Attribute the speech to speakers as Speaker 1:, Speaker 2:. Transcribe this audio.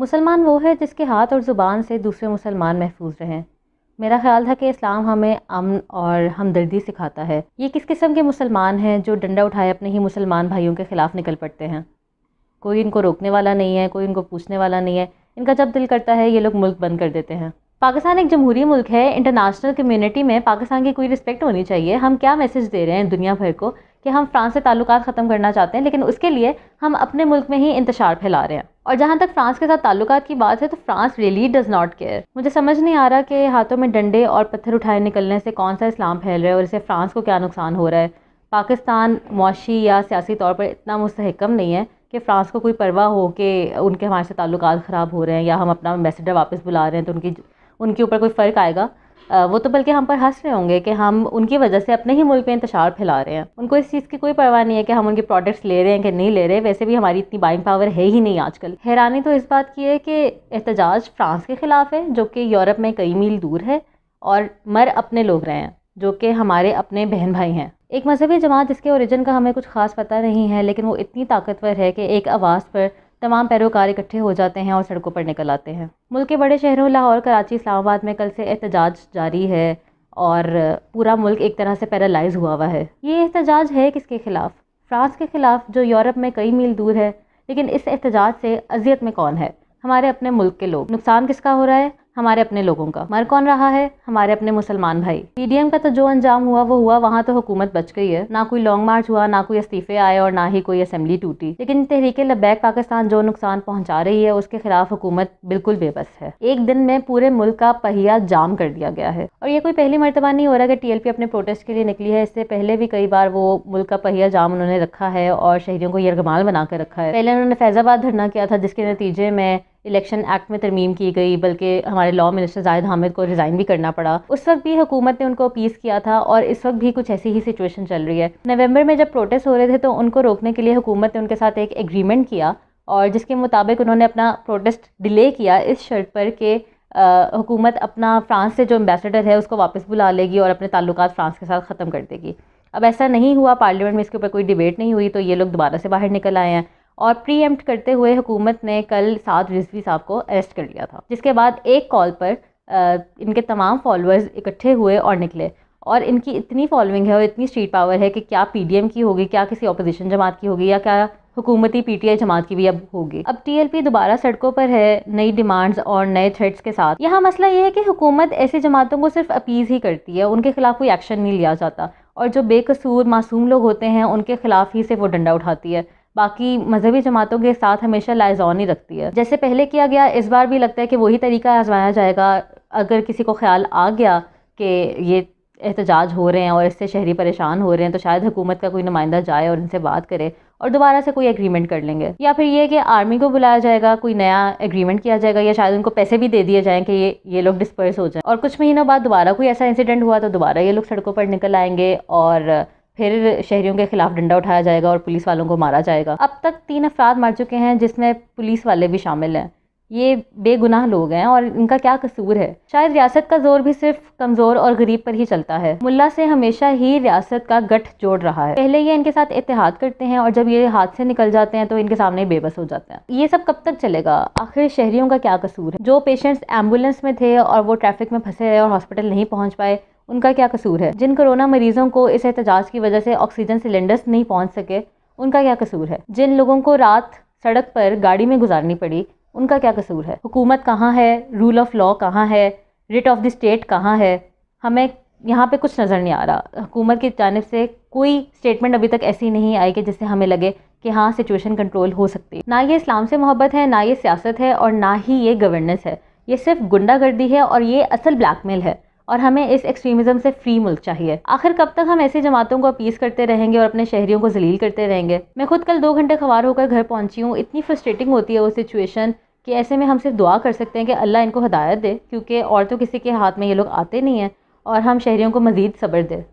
Speaker 1: मुसलमान वो है जिसके हाथ और ज़ुबान से दूसरे मुसलमान महफूज रहें मेरा ख्याल था कि इस्लाम हमें अमन और हमदर्दी सिखाता है ये किस किस्म के मुसलमान हैं जो डंडा उठाए अपने ही मुसलमान भाइयों के ख़िलाफ़ निकल पड़ते हैं कोई इनको रोकने वाला नहीं है कोई इनको पूछने वाला नहीं है इनका जब दिल करता है ये लोग मुल्क बंद कर देते हैं पाकिस्तान एक जमहूरी मुल्क है इंटरनेशनल कम्यूनिटी में पाकिस्तान की कोई रिस्पेक्ट होनी चाहिए हम क्या मैसेज दे रहे हैं दुनिया भर को कि हम फ्रांस से ताल्लुक़ ख़त्म करना चाहते हैं लेकिन उसके लिए हम अपने मुल्क में ही इंतशार फैला रहे हैं और जहाँ तक फ्रांस के साथ ताल्लुक की बात है तो France really does not care मुझे समझ नहीं आ रहा कि हाथों में डंडे और पत्थर उठाए निकलने से कौन सा इस्लाम फैल रहा है और इससे फ्रांस को क्या नुकसान हो रहा है पाकिस्तान मुशी या सियासी तौर पर इतना मुस्तकम नहीं है कि फ्रांस को कोई परवाह हो कि उनके हमारे से ताल्लुक ख़राब हो रहे हैं या हम अपना एम्बेसडर वापस बुला रहे हैं तो उनकी उनके ऊपर कोई फ़र्क आएगा वो तो बल्कि हम पर हंस रहे होंगे कि हम उनकी वजह से अपने ही मुल्क में इंतजार फैला रहे हैं उनको इस चीज़ की कोई परवाह नहीं है कि हम उनके प्रोडक्ट्स ले रहे हैं कि नहीं ले रहे वैसे भी हमारी इतनी बाइंग पावर है ही नहीं आजकल हैरानी तो इस बात की है कि एहतजाज फ्रांस के ख़िलाफ़ है जो कि यूरोप में कई मील दूर है और मर अपने लोग रहे हैं जो कि हमारे अपने बहन भाई हैं एक मजहबी जमात जिसके ओरिजिन का हमें कुछ ख़ास पता नहीं है लेकिन वो इतनी ताकतवर है कि एक आवाज़ पर तमाम पैरोकार इकट्ठे हो जाते हैं और सड़कों पर निकल आते हैं मुल्क के बड़े शहरों लाहौर कराची इस्लामाबाद में कल से एहतजाज जारी है और पूरा मुल्क एक तरह से पैरालाइज हुआ हुआ है ये एहतजाज है किसके खिलाफ फ्रांस के खिलाफ जो यूरोप में कई मील दूर है लेकिन इस एहतजाज से अजियत में कौन है हमारे अपने मुल्क के लोग नुकसान किसका हो रहा है हमारे अपने लोगों का मर कौन रहा है हमारे अपने मुसलमान भाई पीडीएम का तो जो अंजाम हुआ वो हुआ वहाँ तो हुकूमत बच गई है ना कोई लॉन्ग मार्च हुआ ना कोई इस्तीफे आए और ना ही कोई असम्बली टूटी लेकिन तहरीक लबैक पाकिस्तान जो नुकसान पहुँचा रही है उसके खिलाफ हुकूमत बिल्कुल बेबस है एक दिन में पूरे मुल्क का पहिया जाम कर दिया गया है और ये कोई पहली मरतबा नहीं हो रहा कि टीएलपी अपने प्रोटेस्ट के लिए निकली है इससे पहले भी कई बार वो मुल्क का पहिया जाम उन्होंने रखा है और शहरियों को यरगमाल बनाकर रखा है पहले उन्होंने फैजाबाद धरना किया था जिसके नतीजे में इलेक्शन एक्ट में तरमीम की गई बल्कि हमारे लॉ मिनिस्टर जाहिद हामिद को रिज़ाइन भी करना पड़ा उस वक्त भी हुकूमत ने उनको अपीस किया था और इस वक्त भी कुछ ऐसी ही सिचुएशन चल रही है नवंबर में जब प्रोटेस्ट हो रहे थे तो उनको रोकने के लिए हुकूमत ने उनके साथ एक एग्रीमेंट किया और जिसके मुताबिक उन्होंने अपना प्रोटेस्ट डिले किया इस शर्त पर कि हुकूमत अपना फ्रांस से जो एम्बेसडर है उसको वापस बुला लेगी और अपने ताल्लुक फ़्रांस के साथ ख़त्म कर देगी अब ऐसा नहीं हुआ पार्लियामेंट में इसके ऊपर कोई डिबेट नहीं हुई तो ये लोग दोबारा से बाहर निकल आए हैं और प्री करते हुए हुकूमत ने कल साद रिजवी साहब को अरेस्ट कर लिया था जिसके बाद एक कॉल पर आ, इनके तमाम फॉलोअर्स इकट्ठे हुए और निकले और इनकी इतनी फॉलोइंग है और इतनी स्ट्रीट पावर है कि क्या पीडीएम की होगी क्या किसी अपोजिशन जमात की होगी या क्या हुकूमती पीटीआई जमात की भी अब होगी अब टीएलपी दोबारा सड़कों पर है नई डिमांड्स और नए थ्रेट्स के साथ यहाँ मसला यह है कि हुकूमत ऐसी जमातों को सिर्फ अपीज़ ही करती है उनके खिलाफ कोई एक्शन नहीं लिया जाता और जो बेकसूर मासूम लोग होते हैं उनके खिलाफ ही सिर्फ वो डंडा उठाती है बाकी मजहबी जमातों के साथ हमेशा लाइजॉन ही रखती है जैसे पहले किया गया इस बार भी लगता है कि वही तरीका आजमाया जाएगा अगर किसी को ख्याल आ गया कि ये एहतजाज हो रहे हैं और इससे शहरी परेशान हो रहे हैं तो शायद हुकूमत का कोई नुमाइंदा जाए और इनसे बात करे और दोबारा से कोई एग्रीमेंट कर लेंगे या फिर ये कि आर्मी को बुलाया जाएगा कोई नया एग्रीमेंट किया जाएगा या शायद उनको पैसे भी दे दिए जाएँ कि ये ये लोग डिस्पर्स हो जाएं और कुछ महीनों बाद दोबारा कोई ऐसा इंसिडेंट हुआ तो दोबारा ये लोग सड़कों पर निकल आएंगे और फिर शहरियों के खिलाफ डंडा उठाया जाएगा और पुलिस वालों को मारा जाएगा अब तक तीन अफराद मर चुके हैं जिसमें पुलिस वाले भी शामिल हैं ये बेगुनाह लोग हैं और इनका क्या कसूर है शायद रियासत का जोर भी सिर्फ कमज़ोर और गरीब पर ही चलता है मुल्ला से हमेशा ही रियासत का गठ जोड़ रहा है पहले ये इनके साथ इतिहाद करते हैं और जब ये हाथ से निकल जाते हैं तो इनके सामने बेबस हो जाते हैं ये सब कब तक चलेगा आखिर शहरियों का क्या कसूर है जो पेशेंट्स एम्बुलेंस में थे और वो ट्रैफिक में फंसे रहे और हॉस्पिटल नहीं पहुँच पाए उनका क्या कसूर है जिन कोरोना मरीजों को इस एहतजाज की वजह से ऑक्सीजन सिलेंडर्स नहीं पहुँच सके उनका क्या कसूर है जिन लोगों को रात सड़क पर गाड़ी में गुजारनी पड़ी उनका क्या कसूर है हुकूमत कहाँ है रूल ऑफ लॉ कहाँ है रिट ऑफ द स्टेट कहाँ है हमें यहाँ पे कुछ नज़र नहीं आ रहा हुकूमत की जानब से कोई स्टेटमेंट अभी तक ऐसी नहीं आई कि जिससे हमें लगे कि हाँ सिचुएशन कंट्रोल हो सकती ना ये इस्लाम से मोहब्बत है ना ये सियासत है और ना ही ये गवर्नेंस है ये सिर्फ गुंडागर्दी है और ये असल ब्लैकमेल है और हमें इस एक्सट्रीमिज्म से फ्री मुल्क चाहिए आखिर कब तक हम ऐसी जमातों को अपीस करते रहेंगे और अपने शहरियों को जलील करते रहेंगे मैं खुद कल दो घंटे खबार होकर घर पहुंची हूँ इतनी फ्रस्ट्रेटिंग होती है वो सिचुएशन कि ऐसे में हम सिर्फ दुआ कर सकते हैं कि अल्लाह इनको हदायत दे क्योंकि और तो किसी के हाथ में ये लोग आते नहीं हैं और हम शहरियों को मज़ीद सब्र दें